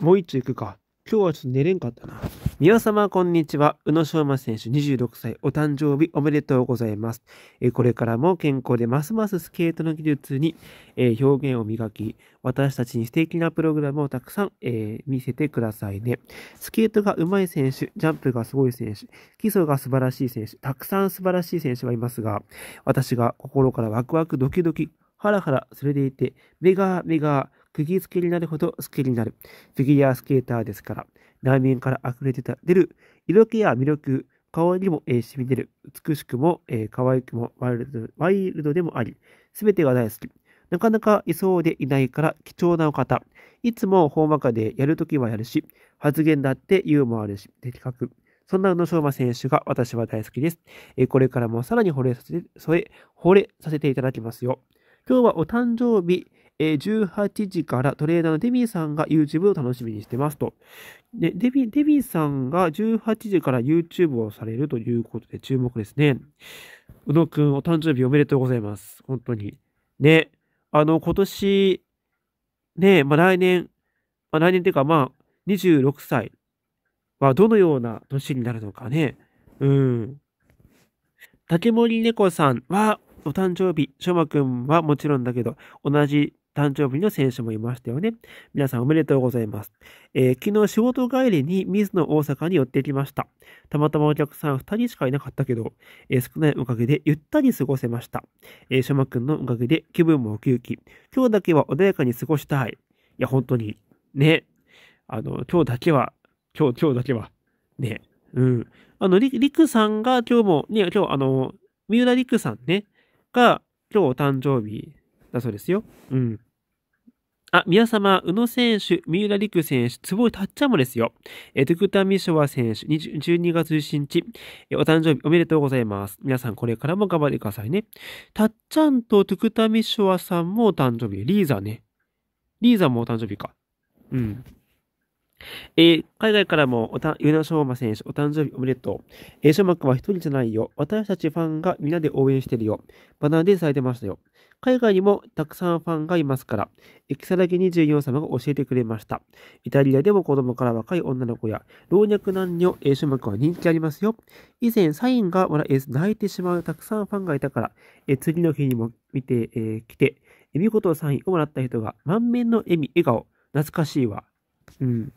もう一丁行くか。今日はちょっと寝れんかったな。皆様、こんにちは。宇野昌磨選手26歳、お誕生日おめでとうございます。えこれからも健康でますますスケートの技術に、えー、表現を磨き、私たちに素敵なプログラムをたくさん、えー、見せてくださいね。スケートが上手い選手、ジャンプがすごい選手、基礎が素晴らしい選手、たくさん素晴らしい選手がいますが、私が心からワクワクドキドキ、ハラハラ、それでいて、目が目が釘付けになるほど好きになる。フィギュアスケーターですから、内面から溢れてた、出る、色気や魅力、顔にも、え染み出る。美しくも、えー、可愛くもワイルド、ワイルドでもあり、すべてが大好き。なかなかいそうでいないから貴重なお方。いつもほんまかでやるときはやるし、発言だってユーモアるし、的確。そんな宇野昌磨選手が私は大好きです。えこれからもさらに惚れさせ、添え、惚れさせていただきますよ。今日はお誕生日えー、18時からトレーナーのデビーさんが YouTube を楽しみにしてますと。でデビデビーさんが18時から YouTube をされるということで注目ですね。宇野くん、お誕生日おめでとうございます。本当に。ね、あの、今年、ね、まあ、来年、まあ、来年っていうか、まあ、26歳はどのような年になるのかね。うん。竹森猫さんはお誕生日、翔馬くんはもちろんだけど、同じ誕生日の選手もいましたよね。皆さんおめでとうございます。えー、昨日仕事帰りに水野大阪に寄ってきました。たまたまお客さん2人しかいなかったけど、えー、少ないおかげでゆったり過ごせました。えー、しょまくんのおかげで気分もウキウキ。今日だけは穏やかに過ごしたい。いや、本当に。ね。あの、今日だけは、今日、今日だけは。ね。うん。あの、り、くさんが今日も、ね、今日、あの、三浦りくさんね、が、今日お誕生日だそうですよ。うん。あ、皆様、宇野選手、三浦陸選手、坪井たっちゃんもですよ。えー、ドクタミショワ選手、12月17日、えお誕生日おめでとうございます。皆さん、これからも頑張ってくださいね。たっちゃんとドクタミショワさんもお誕生日。リーザね。リーザもお誕生日か。うん。えー、海外からもおた、ユナ・ショーマ選手、お誕生日おめでとう。えー、ショーマ君は一人じゃないよ。私たちファンがみんなで応援してるよ。バナーでされてましたよ。海外にもたくさんファンがいますから、エキサラギ24様が教えてくれました。イタリアでも子供から若い女の子や老若男女、えー、ショーマ君は人気ありますよ。以前、サインがまだ、えー、泣いてしまうたくさんファンがいたから、えー、次の日にも見て、えー、来て、えー、見事サインをもらった人が満面の笑み、笑顔、懐かしいわ。うん。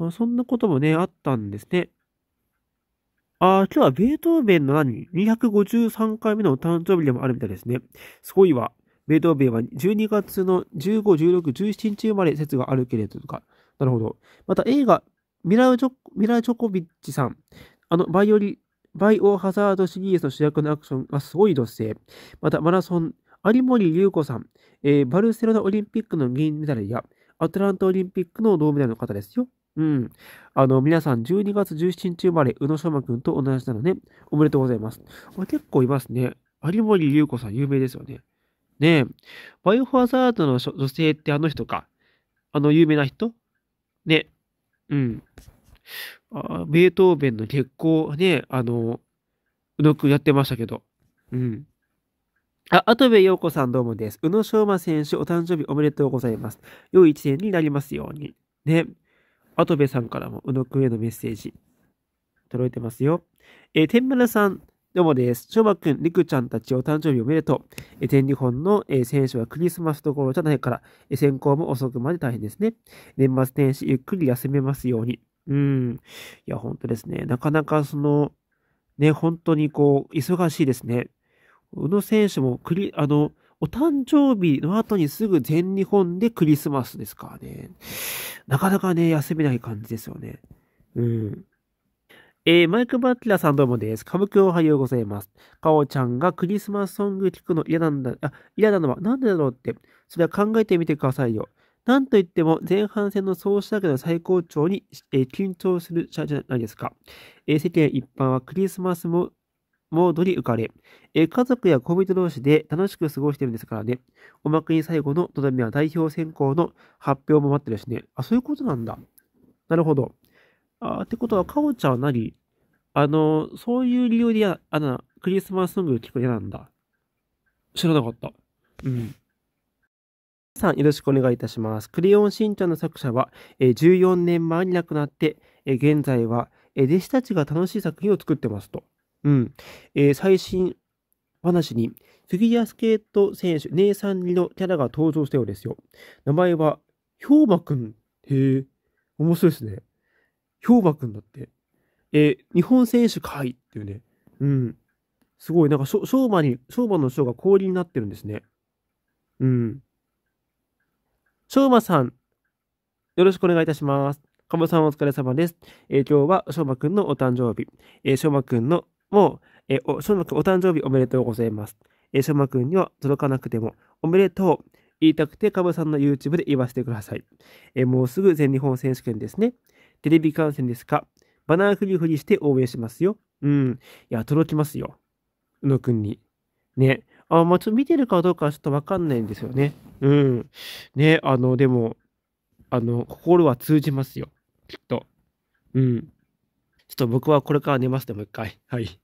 まあ、そんなこともね、あったんですね。ああ、今日はベートーベンの何 ?253 回目のお誕生日でもあるみたいですね。すごいわ。ベートーベンは12月の15、16、17日生まれ説があるけれどとか。なるほど。また映画、ミラージョミラチョコビッチさん。あの、バイオリ、バイオハザードシリーズの主役のアクションがすごい土星。また、マラソン、有森隆子さん、えー、バルセロナオリンピックの銀メダルや、アトランタオリンピックの銅メダルの方ですよ。うん。あの、皆さん、12月17日生まれ、宇野昌磨くんと同じなのね。おめでとうございます。こ結構いますね。有森裕子さん、有名ですよね。ねえ。バイオハザードの女性ってあの人か。あの有名な人ね。うん。あベートーベンの月光ね、あの、宇野くんやってましたけど。うん。あ、後部陽子さんどうもです。宇野昌磨選手、お誕生日おめでとうございます。良い一年になりますように。ね。跡部さんからも、宇野くんへのメッセージ、届いてますよ。えー、天村さん、どうもです。翔馬くん、りくちゃんたちお誕生日おめでとう。えー、全日本の、えー、選手はクリスマスどころじゃないから、えー、選考も遅くまで大変ですね。年末年始、ゆっくり休めますように。うん。いや、本当ですね。なかなかその、ね、本当にこう、忙しいですね。宇野選手もクリ、あの、お誕生日の後にすぐ全日本でクリスマスですからね。なかなかね、休めない感じですよね。うん。えー、マイク・バッテラさんどうもです。歌舞伎おはようございます。かおちゃんがクリスマスソング聴くの嫌なんだ、あ、嫌なのはなんでだろうって、それは考えてみてくださいよ。なんといっても前半戦の総仕上げの最高潮に、えー、緊張するじゃないですか、えー、世間一般はクリスマスもモードに浮かれ、え家族や恋人同士で楽しく過ごしてるんですからね。おまけに最後のとどめは代表選考の発表も待ってるしね。あ、そういうことなんだ。なるほど。あってことは、かおちゃんは何あの、そういう理由でや、あの、クリスマスソング聞くの嫌なんだ。知らなかった。うん。さん、よろしくお願いいたします。クレヨンしんちゃんの作者は、え14年前に亡くなって、え現在は、え弟子たちが楽しい作品を作ってますと。うん。えー、最新話に、フィギュアスケート選手、姉さんのキャラが登場したようですよ。名前は、氷馬くん。へえ、面白いですね。氷馬くんだって。えー、日本選手いっていうね。うん。すごい、なんか、昭和に、昭和の章が氷になってるんですね。うん。昭和さん、よろしくお願いいたします。かもさんお疲れ様です。えー、今日は昭和くんのお誕生日。えー、昭和くんのもう、えー、お、しょまくんお誕生日おめでとうございます。えー、しょまくんには届かなくても、おめでとう言いたくて、かぶさんの YouTube で言わせてください。えー、もうすぐ全日本選手権ですね。テレビ観戦ですかバナーフリフリして応援しますよ。うん。いや、届きますよ。宇野くんに。ね。あ、まあ、ちょっと見てるかどうかはちょっとわかんないんですよね。うん。ね、あの、でも、あの、心は通じますよ。きっと。うん。ちょっと僕はこれから寝ますね、もう一回。はい。